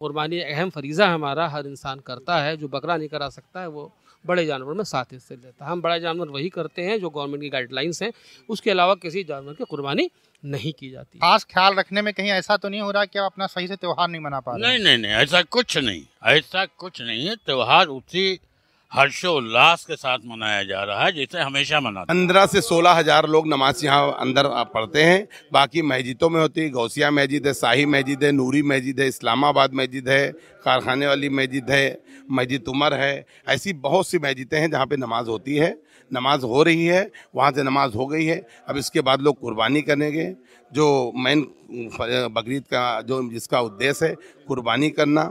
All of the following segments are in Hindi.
कुर्बानी अहम फरीज़ा हमारा हर इंसान करता है जो बकरा नहीं करा सकता है वो बड़े जानवर में साथ हिस्से लेता है हम बड़े जानवर वही करते हैं जो गवर्नमेंट की गाइडलाइंस हैं उसके अलावा किसी जानवर की कुर्बानी नहीं की जाती खास ख्याल रखने में कहीं ऐसा तो नहीं हो रहा कि आप अपना सही से त्यौहार नहीं मना पा रहे नहीं नहीं नहीं ऐसा कुछ नहीं ऐसा कुछ नहीं है त्यौहार उसी हर्षोल्लास के साथ मनाया जा रहा है जिसे हमेशा मनाते पंद्रह से सोलह हजार लोग नमाज यहाँ अंदर पढ़ते हैं बाकी मस्जिदों में होती है गौसिया मस्जिद है शाही मस्जिद है नूरी मस्जिद है इस्लामाबाद मस्जिद है कारखाने वाली मस्जिद है मस्जिद उमर है ऐसी बहुत सी मस्जिदें हैं जहाँ पे नमाज होती है नमाज हो रही है वहाँ से नमाज हो गई है अब इसके बाद लोग कुर्बानी करेंगे जो मेन बकरीद का जो जिसका उद्देश्य है कुर्बानी करना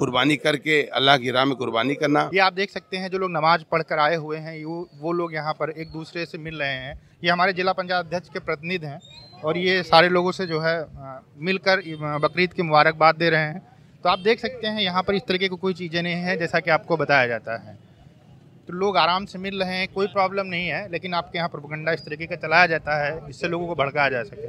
कुर्बानी करके अल्लाह की राह में कुर्बानी करना ये आप देख सकते हैं जो लोग नमाज पढ़कर आए हुए हैं वो वो लोग यहाँ पर एक दूसरे से मिल रहे हैं ये हमारे जिला पंचायत अध्यक्ष के प्रतिनिधि हैं और ये सारे लोगों से जो है मिलकर बकरीद की मुबारकबाद दे रहे हैं तो आप देख सकते हैं यहाँ पर इस तरीके को कोई चीज़ें नहीं है जैसा कि आपको बताया जाता है तो लोग आराम से मिल रहे हैं कोई प्रॉब्लम नहीं है लेकिन आपके यहाँ प्रोपगंडा इस तरीके का चलाया जाता है इससे लोगों को भड़काया जा सके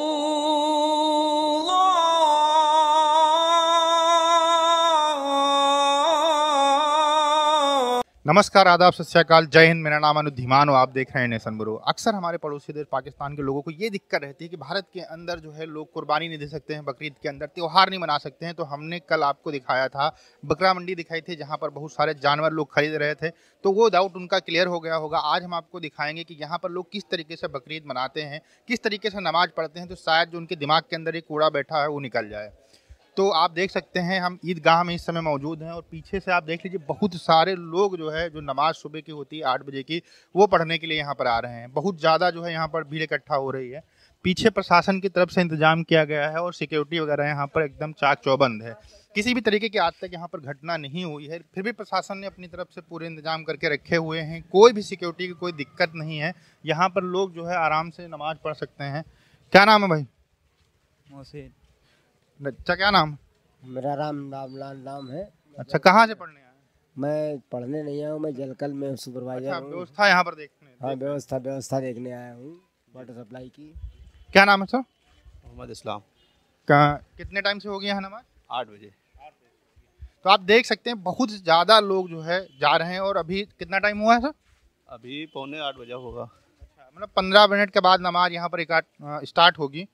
नमस्कार आदाब सत जय हिंद मेरा नाम अनु धीमान आप देख रहे हैं नेशन ब्रो अक्सर हमारे पड़ोसी देश पाकिस्तान के लोगों को ये दिक्कत रहती है कि भारत के अंदर जो है लोग कुर्बानी नहीं दे सकते हैं बकरीद के अंदर त्यौहार नहीं मना सकते हैं तो हमने कल आपको दिखाया था बकरा मंडी दिखाई थी जहाँ पर बहुत सारे जानवर लोग खरीद रहे थे तो वो डाउट उनका क्लियर हो गया होगा आज हम आपको दिखाएंगे कि यहाँ पर लोग किस तरीके से बकरीद मनाते हैं किस तरीके से नमाज़ पढ़ते हैं तो शायद जो उनके दिमाग के अंदर एक कूड़ा बैठा है वो निकल जाए तो आप देख सकते हैं हम ईदगाह में इस समय मौजूद हैं और पीछे से आप देख लीजिए बहुत सारे लोग जो है जो नमाज सुबह की होती है आठ बजे की वो पढ़ने के लिए यहाँ पर आ रहे हैं बहुत ज़्यादा जो है यहाँ पर भीड़ इकट्ठा हो रही है पीछे प्रशासन की तरफ से इंतजाम किया गया है और सिक्योरिटी वगैरह यहाँ पर एकदम चाक चौबंद है किसी भी तरीके की आज तक यहाँ पर घटना नहीं हुई है फिर भी प्रशासन ने अपनी तरफ से पूरे इंतजाम करके रखे हुए हैं कोई भी सिक्योरिटी की कोई दिक्कत नहीं है यहाँ पर लोग जो है आराम से नमाज पढ़ सकते हैं क्या नाम है भाई मोहसिन अच्छा क्या नाम मेरा राम रामलाल नाम है अच्छा कहाँ से पढ़ने आया मैं पढ़ने नहीं आया हूँ मैं जलकल में सुपरवाइजर अच्छा, व्यवस्था यहाँ पर देखने हाँ व्यवस्था व्यवस्था देखने आया हूँ वाटर सप्लाई की क्या नाम है सर मोहम्मद इस्लाम कहाँ कितने टाइम से होगी यहाँ नमाज आठ बजे तो आप देख सकते हैं बहुत ज़्यादा लोग जो है जा रहे हैं और अभी कितना टाइम हुआ है सर अभी पौने आठ बजे होगा अच्छा मतलब पंद्रह मिनट के बाद नमाज यहाँ पर स्टार्ट होगी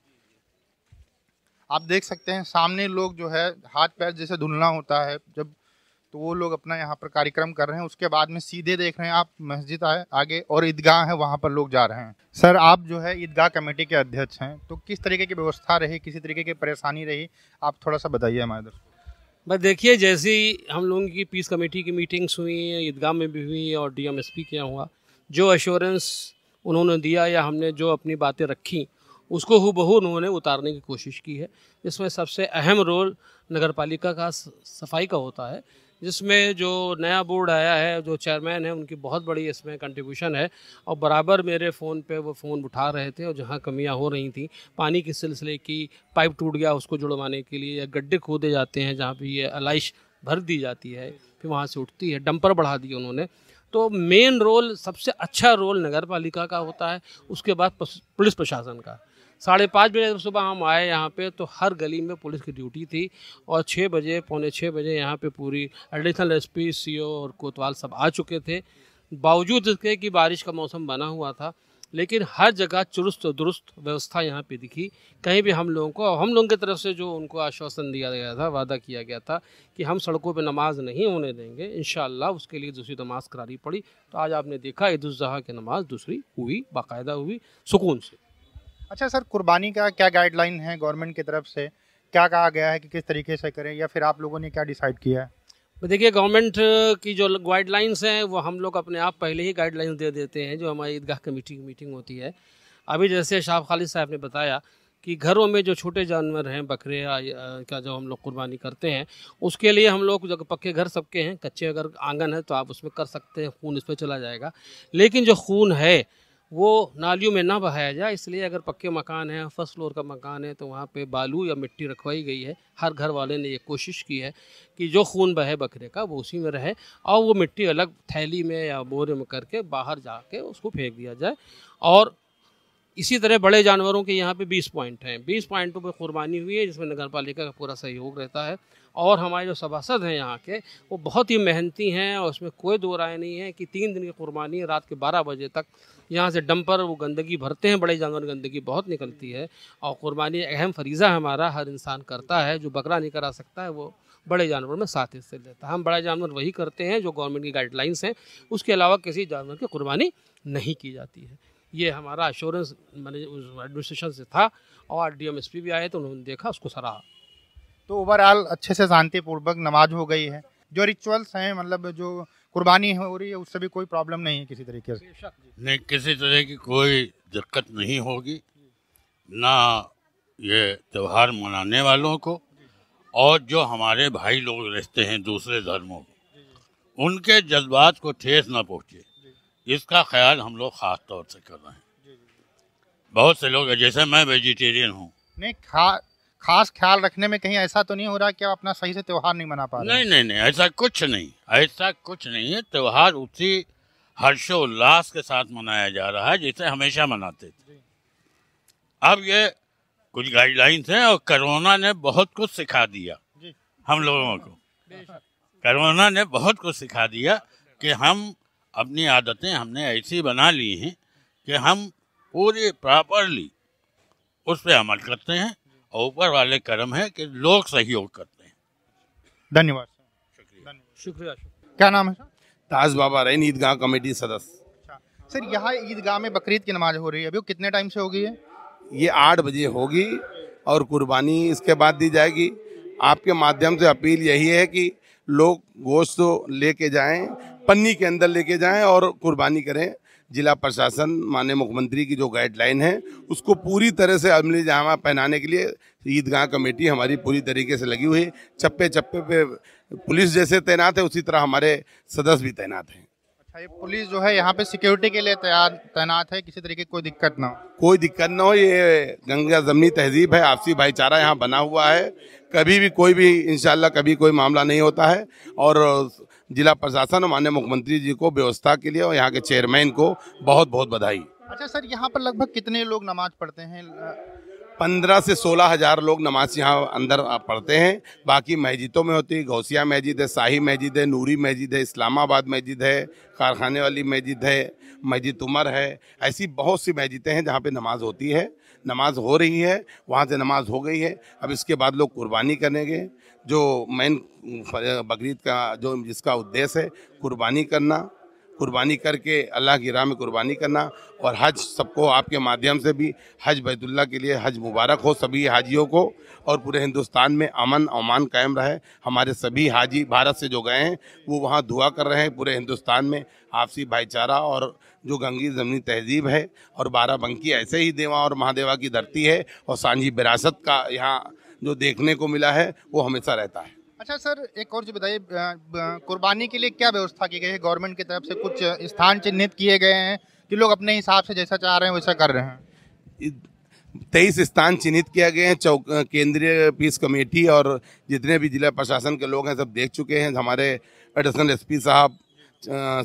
आप देख सकते हैं सामने लोग जो है हाथ पैर जैसे धुलना होता है जब तो वो लोग अपना यहाँ पर कार्यक्रम कर रहे हैं उसके बाद में सीधे देख रहे हैं आप मस्जिद आए आगे और ईदगाह है वहाँ पर लोग जा रहे हैं सर आप जो है ईदगाह कमेटी के अध्यक्ष हैं तो किस तरीके की व्यवस्था रही किसी तरीके की परेशानी रही आप थोड़ा सा बताइए हमारे दर्शक बस देखिए जैसे ही हम लोगों की पीस कमेटी की मीटिंग्स हुई ईदगाह में भी हुई और डी एम एस पी क्या हुआ जो एश्योरेंस उन्होंने दिया या हमने जो अपनी बातें रखी उसको हूबहू उन्होंने उतारने की कोशिश की है इसमें सबसे अहम रोल नगर पालिका का सफाई का होता है जिसमें जो नया बोर्ड आया है जो चेयरमैन है उनकी बहुत बड़ी इसमें कंट्रीब्यूशन है और बराबर मेरे फ़ोन पे वो फ़ोन उठा रहे थे और जहाँ कमियाँ हो रही थी पानी के सिलसिले की पाइप टूट गया उसको जुड़वाने के लिए या गड्ढे खोदे जाते हैं जहाँ पर ये अलाइश भर दी जाती है फिर वहाँ से उठती है डंपर बढ़ा दिए उन्होंने तो मेन रोल सबसे अच्छा रोल नगर पालिका का होता है उसके बाद पुलिस प्रशासन का साढ़े पाँच बजे जब सुबह हम आए यहाँ पे तो हर गली में पुलिस की ड्यूटी थी और छः बजे पौने छः बजे यहाँ पे पूरी एडिशनल एस पी और कोतवाल सब आ चुके थे बावजूद इसके कि बारिश का मौसम बना हुआ था लेकिन हर जगह चुरुस्त दुरुस्त व्यवस्था यहाँ पे दिखी कहीं भी हम लोगों को हम लोगों की तरफ से जो उनको आश्वासन दिया गया था वादा किया गया था कि हम सड़कों पे नमाज नहीं होने देंगे इन उसके लिए दूसरी नमाज करानी पड़ी तो आज आपने देखा ईद की नमाज दूसरी हुई बाकायदा हुई सुकून से अच्छा सर कुर्बानी का क्या गाइडलाइन है गवर्नमेंट की तरफ से क्या कहा गया है कि किस तरीके से करें या फिर आप लोगों ने क्या डिसाइड किया है देखिए गवर्नमेंट की जो गाइडलाइंस हैं वो हम लोग अपने आप पहले ही गाइडलाइंस दे देते हैं जो हमारी ईदगाह कमेटी की मीटिंग होती है अभी जैसे शाह खालिद साहब ने बताया कि घरों में जो छोटे जानवर हैं बकरे का जो हम लोग कुर्बानी करते हैं उसके लिए हम लोग जब पक्के घर सबके हैं कच्चे अगर आंगन है तो आप उसमें कर सकते हैं खून इस पर चला जाएगा लेकिन जो खून है वो नालियों में ना बहाया जाए इसलिए अगर पक्के मकान हैं फर्स्ट फ्लोर का मकान है तो वहाँ पे बालू या मिट्टी रखवाई गई है हर घर वाले ने ये कोशिश की है कि जो खून बहे बकरे का वो उसी में रहे और वो मिट्टी अलग थैली में या बोरे में करके बाहर जाके उसको फेंक दिया जाए और इसी तरह बड़े जानवरों के यहाँ पे 20 पॉइंट हैं 20 पॉइंटों पर कुर्बानी हुई है जिसमें नगर पालिका का पूरा सहयोग रहता है और हमारे जो सभासद हैं यहाँ के वो बहुत ही मेहनती हैं और उसमें कोई दो राय नहीं है कि तीन दिन की कुर्बानी रात के बारह बजे तक यहाँ से डंपर वो गंदगी भरते हैं बड़े जानवर गंदगी बहुत निकलती है और कुर्बानी अहम फरीज़ा हमारा हर इंसान करता है जो बकरा नहीं करा सकता है वो बड़े जानवर में साथ हिस्से लेता है हम बड़े जानवर वही करते हैं जो गवर्नमेंट की गाइडलाइंस हैं उसके अलावा किसी जानवर की कुर्बानी नहीं की जाती है ये हमारा अश्योरेंस मैंने एडमिनिस्ट्रेशन से था और डी एम एस पी भी आए तो उन्होंने देखा उसको सराहा तो ओवरऑल अच्छे से शांतिपूर्वक नमाज हो गई है जो रिचुअल्स हैं मतलब जो कुर्बानी हो रही है उससे भी कोई प्रॉब्लम नहीं है किसी तरीके से नहीं किसी तरह की कोई दिक्कत नहीं होगी ना ये त्यौहार मनाने वालों को और जो हमारे भाई लोग रहते हैं दूसरे धर्मों को उनके जज्बात को ठेस ना पहुँचे इसका ख्याल हम लोग ख़ास तौर से कर रहे हैं बहुत से लोग जैसे मैं वेजिटेरियन हूँ नहीं खा खास ख्याल रखने में कहीं ऐसा तो नहीं हो रहा कि आप अपना सही से त्यौहार नहीं मना पा रहे नहीं नहीं नहीं ऐसा कुछ नहीं ऐसा कुछ नहीं है त्यौहार उसी हर्षोल्लास के साथ मनाया जा रहा है जिसे हमेशा मनाते थे अब ये कुछ गाइडलाइंस हैं और कोरोना ने बहुत कुछ सिखा दिया हम लोगों को कोरोना ने बहुत कुछ सिखा दिया कि हम अपनी आदतें हमने ऐसी बना ली हैं कि हम पूरी प्रॉपरली उस पर अमल करते हैं ऊपर वाले कर्म है कि लोग सहयोग करते हैं धन्यवाद शुक्रिया शुक्रिया क्या नाम है ताज बाबा रैन ईदगाह कमेटी सदस्य अच्छा। सर यहाँ ईदगाह में बकरीद की नमाज हो रही है अभी कितने टाइम से होगी है ये आठ बजे होगी और कुर्बानी इसके बाद दी जाएगी आपके माध्यम से अपील यही है कि लोग गोश्त लेके जाएं पन्नी के अंदर लेके जाएं और कुर्बानी करें जिला प्रशासन माननीय मुख्यमंत्री की जो गाइडलाइन है उसको पूरी तरह से अमली जामा पहनाने के लिए ईदगाह कमेटी हमारी पूरी तरीके से लगी हुई चप्पे चप्पे पे पुलिस जैसे तैनात है उसी तरह हमारे सदस्य भी तैनात हैं अच्छा ये पुलिस जो है यहाँ पे सिक्योरिटी के लिए तैनात है किसी तरीके की कोई दिक्कत ना हो कोई दिक्कत ना हो ये गंगा जमनी तहजीब है आपसी भाईचारा यहाँ बना हुआ है कभी भी कोई भी इंशाल्लाह कभी कोई मामला नहीं होता है और जिला प्रशासन और माननीय मुख्यमंत्री जी को व्यवस्था के लिए और यहाँ के चेयरमैन को बहुत बहुत बधाई अच्छा सर यहाँ पर लगभग कितने लोग नमाज पढ़ते हैं पंद्रह से सोलह हज़ार लोग नमाज यहाँ अंदर पढ़ते हैं बाकी मस्जिदों में होती है गौसिया मस्जिद है शाही मस्जिद है नूरी मस्जिद है इस्लामाबाद मस्जिद है कारखाने वाली मस्जिद है मस्जिद उमर है ऐसी बहुत सी मस्जिदें हैं जहाँ पे नमाज होती है नमाज हो रही है वहाँ से नमाज हो गई है अब इसके बाद लोग कुर्बानी करेंगे जो मेन बकरीद का जो जिसका उद्देश्य है कुर्बानी करना कुर्बानी करके अल्लाह की राह में कुर्बानी करना और हज सबको आपके माध्यम से भी हज बैतुल्ला के लिए हज मुबारक हो सभी हाजियों को और पूरे हिंदुस्तान में अमन अमान कायम रहे हमारे सभी हाजी भारत से जो गए हैं वो वहाँ दुआ कर रहे हैं पूरे हिंदुस्तान में आपसी भाईचारा और जो गंगी ज़मनी तहजीब है और बाराबंकी ऐसे ही देवा और महादेवा की धरती है और सांझी विरासत का यहाँ जो देखने को मिला है वो हमेशा रहता है अच्छा सर एक और जो बताइए कुर्बानी के लिए क्या व्यवस्था की गई है गवर्नमेंट की तरफ से कुछ स्थान चिन्हित किए गए हैं कि लोग अपने हिसाब से जैसा चाह रहे हैं वैसा कर रहे हैं तेईस स्थान चिन्हित किया गया है चौक केंद्रीय पीस कमेटी और जितने भी जिला प्रशासन के लोग हैं सब देख चुके हैं हमारे एडिशनल एस साहब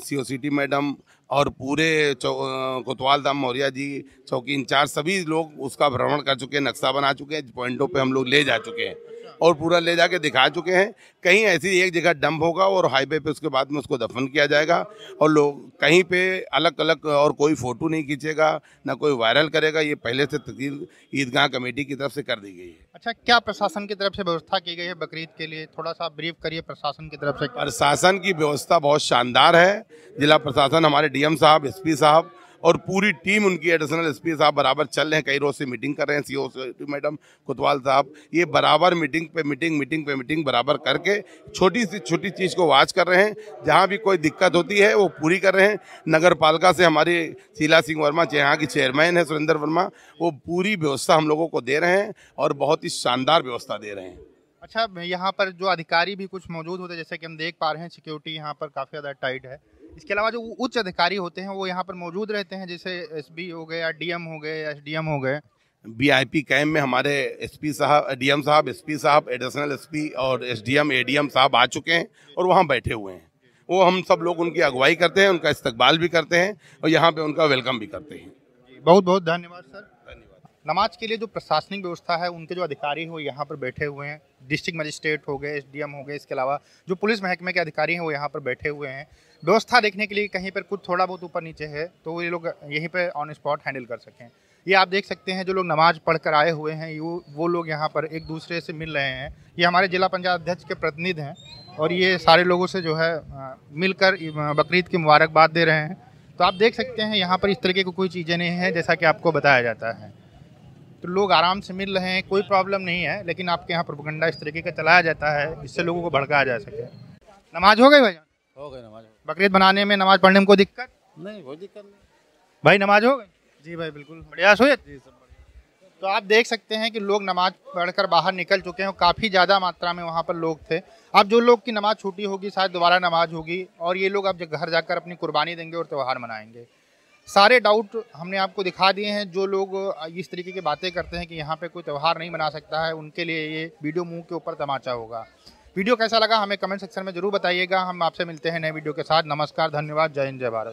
सी ओ मैडम और पूरे कोतवाल धाम मौर्या जी चौकी इंचार्ज सभी लोग उसका भ्रमण कर चुके हैं नक्शा बना चुके हैं पॉइंटों पे हम लोग ले जा चुके हैं और पूरा ले जाके दिखा चुके हैं कहीं ऐसी एक जगह डंप होगा और हाईवे पे उसके बाद में उसको दफन किया जाएगा और लोग कहीं पे अलग अलग और कोई फ़ोटो नहीं खींचेगा ना कोई वायरल करेगा ये पहले से तकदीर ईदगाह कमेटी की तरफ से कर दी गई है अच्छा क्या प्रशासन की तरफ से व्यवस्था की गई है बकरीद के लिए थोड़ा सा ब्रीफ करिए प्रशासन की तरफ से प्रशासन की व्यवस्था बहुत शानदार है जिला प्रशासन हमारे डी साहब एस साहब और पूरी टीम उनकी एडिशनल पी साहब बराबर चल रहे हैं कई रोज से मीटिंग कर रहे हैं सी सी मैडम कोतवाल साहब ये बराबर मीटिंग पे मीटिंग मीटिंग पे मीटिंग बराबर करके छोटी सी छोटी चीज़ को वाच कर रहे हैं जहाँ भी कोई दिक्कत होती है वो पूरी कर रहे हैं नगर पालिका से हमारी शीला सिंह वर्मा यहाँ की चेयरमैन है सुरेंद्र वर्मा वो पूरी व्यवस्था हम लोगों को दे रहे हैं और बहुत ही शानदार व्यवस्था दे रहे हैं अच्छा यहाँ पर जो अधिकारी भी कुछ मौजूद होते हैं जैसे कि हम देख पा रहे हैं सिक्योरिटी यहाँ पर काफ़ी ज़्यादा टाइट है इसके अलावा जो उच्च अधिकारी होते हैं वो यहाँ पर मौजूद रहते हैं जैसे एस हो गए या डी हो गए एसडीएम हो गए पी कैम्प में हमारे एसपी साहब डीएम साहब एसपी साहब एडिशनल एसपी और एसडीएम एडीएम साहब आ चुके हैं और वहाँ बैठे हुए हैं वो हम सब लोग उनकी अगुवाई करते हैं उनका इस्तकबाल भी करते हैं और यहाँ पे उनका वेलकम भी करते हैं बहुत बहुत धन्यवाद सर नमाज के लिए जो प्रशासनिक व्यवस्था है उनके जो अधिकारी हैं वो यहाँ पर बैठे हुए हैं डिस्ट्रिक्ट मजिस्ट्रेट हो गए एसडीएम हो गए इसके अलावा जो पुलिस महकमे के अधिकारी हैं वो यहाँ पर बैठे हुए हैं व्यवस्था देखने के लिए कहीं पर कुछ थोड़ा बहुत ऊपर नीचे है तो ये लोग यहीं पर ऑन स्पॉट हैंडल कर सकें ये आप देख सकते हैं जो लोग नमाज पढ़कर आए हुए हैं वो वो लोग यहाँ पर एक दूसरे से मिल रहे हैं ये हमारे जिला पंचायत अध्यक्ष के प्रतिनिधि हैं और ये सारे लोगों से जो है मिलकर बकरीद की मुबारकबाद दे रहे हैं तो आप देख सकते हैं यहाँ पर इस तरीके की को कोई चीज़ें नहीं है जैसा कि आपको बताया जाता है तो लोग आराम से मिल रहे हैं कोई प्रॉब्लम नहीं है लेकिन आपके यहाँ प्रोपगंडा इस तरीके का चलाया जाता है जिससे लोगों को भड़काया जा सके नमाज हो गई भाई हो गई नमाज बकरीद बनाने में नमाज पढ़ने में कोई दिक्कत नहीं कोई दिक्कत नहीं भाई नमाज हो गई जी भाई बिल्कुल बढ़िया सोए जी सब तो आप देख सकते हैं कि लोग नमाज पढ़कर बाहर निकल चुके हैं काफ़ी ज़्यादा मात्रा में वहाँ पर लोग थे अब जो लोग की नमाज़ छूटी होगी शायद दोबारा नमाज होगी और ये लोग अब घर जाकर अपनी कुर्बानी देंगे और त्यौहार मनाएंगे सारे डाउट हमने आपको दिखा दिए हैं जो लोग इस तरीके की बातें करते हैं कि यहाँ पे कोई त्यौहार नहीं मना सकता है उनके लिए ये वीडियो मुंह के ऊपर तमाचा होगा वीडियो कैसा लगा हमें कमेंट सेक्शन में ज़रूर बताइएगा हम आपसे मिलते हैं नए वीडियो के साथ नमस्कार धन्यवाद जय हिंद जय भारत